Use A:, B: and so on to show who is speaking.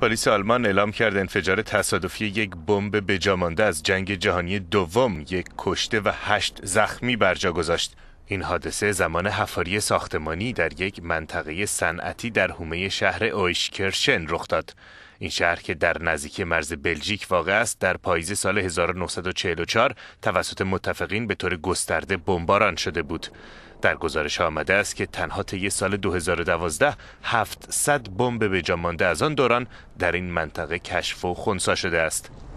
A: پلیس آلمان اعلام کرد انفجار تصادفی یک بمب بجامانده از جنگ جهانی دوم یک کشته و هشت زخمی برجا گذاشت این حادثه زمان حفاری ساختمانی در یک منطقه صنعتی در حومه شهر اویشکرشن رخ داد. این شهر که در نزدیکی مرز بلژیک واقع است در پاییز سال 1944 توسط متفقین به طور گسترده بمباران شده بود. در گزارش آمده است که تنها طی سال 2012 700 بمب به مانده از آن دوران در این منطقه کشف و خونسا شده است.